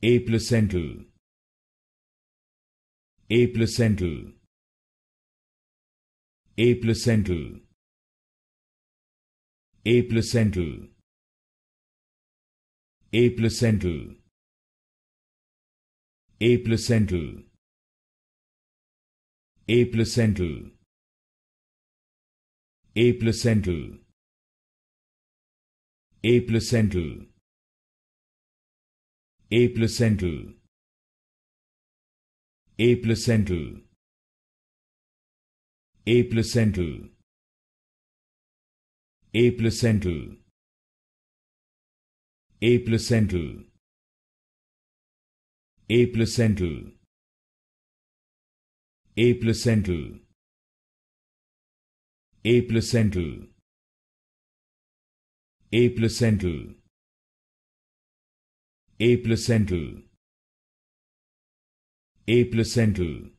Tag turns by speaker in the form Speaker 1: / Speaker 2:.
Speaker 1: A A A A aplacental A aplacental A aplacental A aplacental A aplacental a A A A A aplacental aplacental aplacental A aplacental aplacental aplacental aplacental aplacental aplacental aplacental